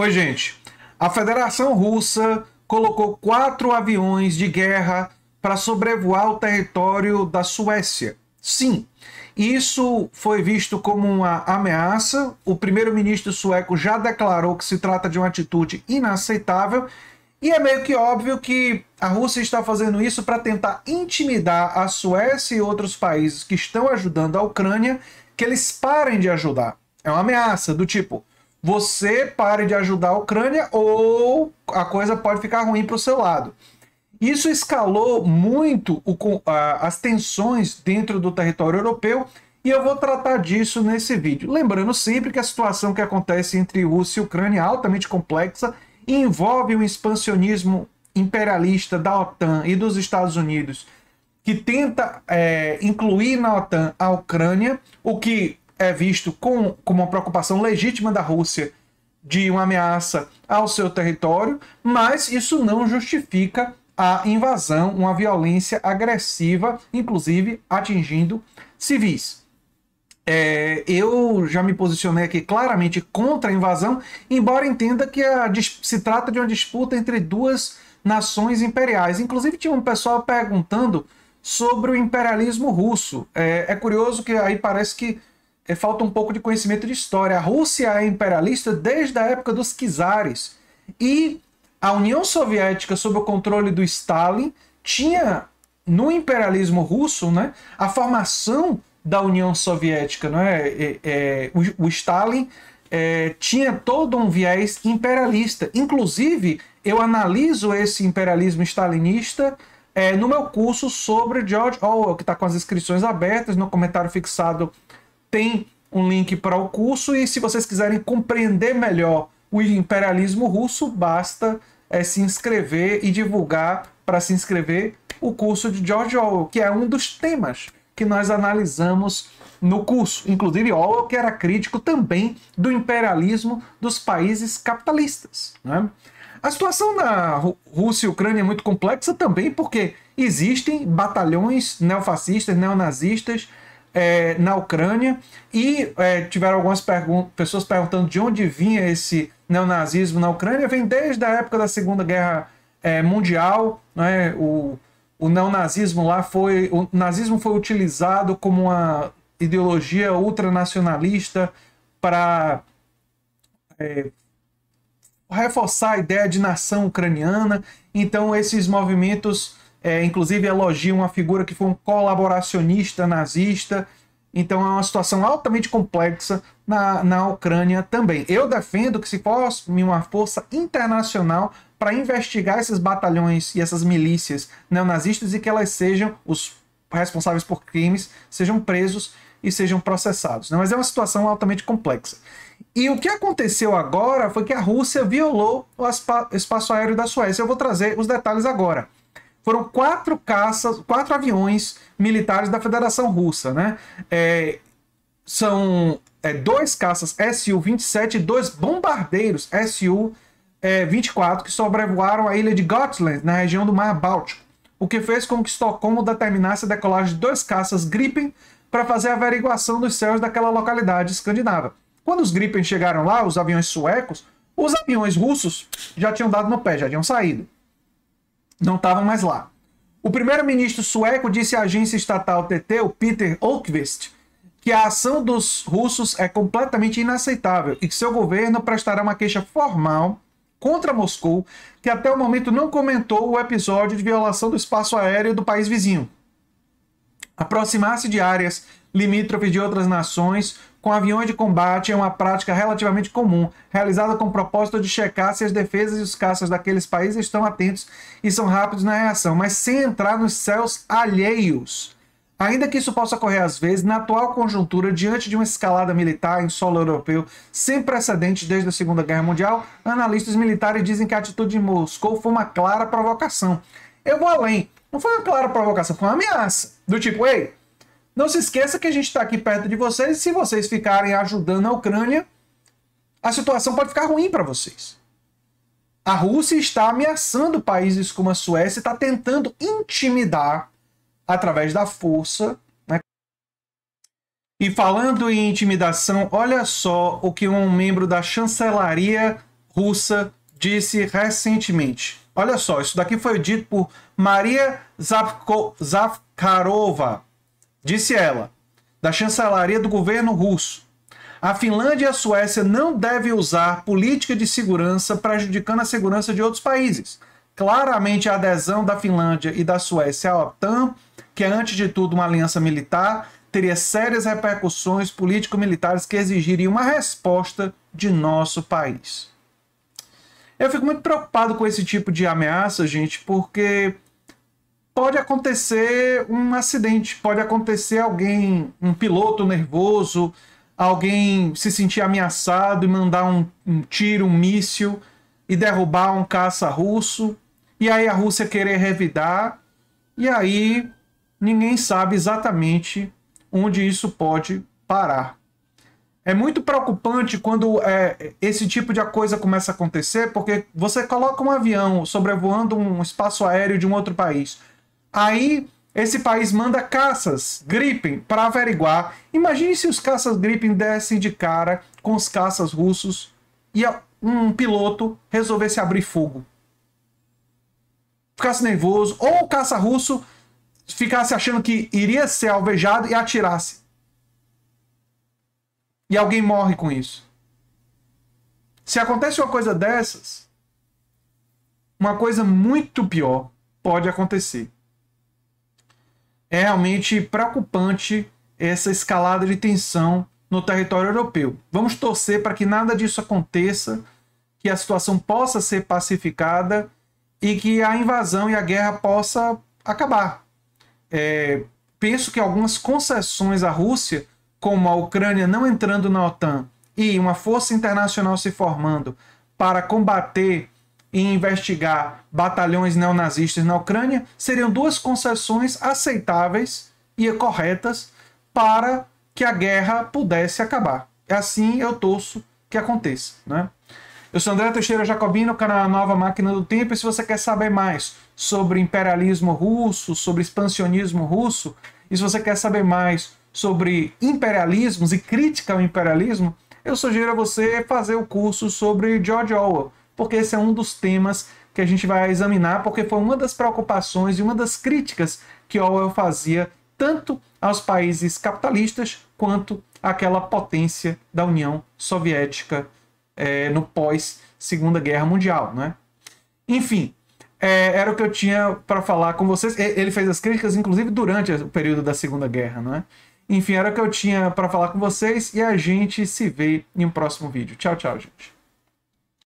Oi, gente. A Federação Russa colocou quatro aviões de guerra para sobrevoar o território da Suécia. Sim, isso foi visto como uma ameaça. O primeiro-ministro sueco já declarou que se trata de uma atitude inaceitável. E é meio que óbvio que a Rússia está fazendo isso para tentar intimidar a Suécia e outros países que estão ajudando a Ucrânia que eles parem de ajudar. É uma ameaça do tipo: você pare de ajudar a Ucrânia ou a coisa pode ficar ruim para o seu lado. Isso escalou muito o, a, as tensões dentro do território europeu e eu vou tratar disso nesse vídeo. Lembrando sempre que a situação que acontece entre Rússia e Ucrânia é altamente complexa e envolve um expansionismo imperialista da OTAN e dos Estados Unidos que tenta é, incluir na OTAN a Ucrânia, o que é visto com, como uma preocupação legítima da Rússia de uma ameaça ao seu território, mas isso não justifica a invasão, uma violência agressiva, inclusive atingindo civis. É, eu já me posicionei aqui claramente contra a invasão, embora entenda que a, se trata de uma disputa entre duas nações imperiais. Inclusive, tinha um pessoal perguntando sobre o imperialismo russo. É, é curioso que aí parece que é, falta um pouco de conhecimento de história. A Rússia é imperialista desde a época dos czares. E a União Soviética, sob o controle do Stalin, tinha no imperialismo russo né, a formação da União Soviética. Né? É, é, o, o, Stalin é, tinha todo um viés imperialista. Inclusive, eu analiso esse imperialismo stalinista é, no meu curso sobre George Orwell, que está com as inscrições abertas no comentário fixado tem um link para o curso e se vocês quiserem compreender melhor o imperialismo russo, basta é, se inscrever e divulgar para se inscrever o curso de George Orwell, que é um dos temas que nós analisamos no curso. Inclusive, Orwell que era crítico também do imperialismo dos países capitalistas. Né? A situação na Rússia e Ucrânia é muito complexa também porque existem batalhões neofascistas, neonazistas, é, na Ucrânia e é, tiveram algumas pergun pessoas perguntando de onde vinha esse neonazismo na Ucrânia. Vem desde a época da Segunda Guerra é, Mundial, né? o, o neonazismo lá foi. O nazismo foi utilizado como uma ideologia ultranacionalista para é, reforçar a ideia de nação ucraniana. Então, esses movimentos é, inclusive elogia uma figura que foi um colaboracionista nazista. Então é uma situação altamente complexa na, na Ucrânia também. Eu defendo que se fosse uma força internacional para investigar esses batalhões e essas milícias neonazistas e que elas sejam, os responsáveis por crimes, sejam presos e sejam processados. Né? Mas é uma situação altamente complexa. E o que aconteceu agora foi que a Rússia violou o espaço aéreo da Suécia. Eu vou trazer os detalhes agora foram quatro caças, quatro aviões militares da Federação Russa, né? É, são é, dois caças Su-27 e dois bombardeiros Su-24 é, que sobrevoaram a ilha de Gotland, na região do Mar Báltico, o que fez com que Estocolmo determinasse a decolagem de dois caças Gripen para fazer a averiguação dos céus daquela localidade escandinava. Quando os Gripen chegaram lá, os aviões suecos, os aviões russos já tinham dado no pé, já tinham saído não estavam mais lá. O primeiro-ministro sueco disse à agência estatal TT, o Peter Olkvist, que a ação dos russos é completamente inaceitável e que seu governo prestará uma queixa formal contra Moscou, que até o momento não comentou o episódio de violação do espaço aéreo do país vizinho. Aproximar-se de áreas limítrofes de outras nações com aviões de combate é uma prática relativamente comum, realizada com o propósito de checar se as defesas e os caças daqueles países estão atentos e são rápidos na reação, mas sem entrar nos céus alheios. Ainda que isso possa ocorrer às vezes, na atual conjuntura, diante de uma escalada militar em solo europeu sem precedentes desde a Segunda Guerra Mundial, analistas militares dizem que a atitude de Moscou foi uma clara provocação. Eu vou além. Não foi uma clara provocação, foi uma ameaça. Do tipo, ei, não se esqueça que a gente está aqui perto de vocês. Se vocês ficarem ajudando a Ucrânia, a situação pode ficar ruim para vocês. A Rússia está ameaçando países como a Suécia, está tentando intimidar através da força. Né? E falando em intimidação, olha só o que um membro da chancelaria russa disse recentemente. Olha só, isso daqui foi dito por Maria Zavko, Zavkarova, Disse ela, da chancelaria do governo russo. A Finlândia e a Suécia não devem usar política de segurança prejudicando a segurança de outros países. Claramente, a adesão da Finlândia e da Suécia à OTAN, que é antes de tudo uma aliança militar, teria sérias repercussões político-militares que exigiriam uma resposta de nosso país. Eu fico muito preocupado com esse tipo de ameaça, gente, porque pode acontecer um acidente, pode acontecer alguém, um piloto nervoso, alguém se sentir ameaçado e mandar um, um tiro, um míssil e derrubar um caça russo, e aí a Rússia querer revidar, e aí ninguém sabe exatamente onde isso pode parar. É muito preocupante quando é, esse tipo de coisa começa a acontecer, porque você coloca um avião sobrevoando um espaço aéreo de um outro país Aí esse país manda caças Gripen para averiguar. Imagine se os caças Gripen dessem de cara com os caças russos e um piloto resolvesse abrir fogo. Ficasse nervoso, ou o caça russo ficasse achando que iria ser alvejado e atirasse. E alguém morre com isso. Se acontece uma coisa dessas, uma coisa muito pior pode acontecer é realmente preocupante essa escalada de tensão no território europeu. Vamos torcer para que nada disso aconteça, que a situação possa ser pacificada e que a invasão e a guerra possa acabar. É, penso que algumas concessões à Rússia, como a Ucrânia não entrando na OTAN e uma força internacional se formando para combater e investigar batalhões neonazistas na Ucrânia seriam duas concessões aceitáveis e corretas para que a guerra pudesse acabar. É assim eu torço que aconteça. Né? Eu sou André Teixeira Jacobino, canal Nova Máquina do Tempo, e se você quer saber mais sobre imperialismo russo, sobre expansionismo russo, e se você quer saber mais sobre imperialismos e crítica ao imperialismo, eu sugiro a você fazer o curso sobre George Orwell, porque esse é um dos temas que a gente vai examinar, porque foi uma das preocupações e uma das críticas que Orwell fazia tanto aos países capitalistas quanto àquela potência da União Soviética é, no pós Segunda Guerra Mundial, né? Enfim, é, era o que eu tinha para falar com vocês. Ele fez as críticas, inclusive, durante o período da Segunda Guerra, né? Enfim, era o que eu tinha para falar com vocês e a gente se vê em um próximo vídeo. Tchau, tchau, gente.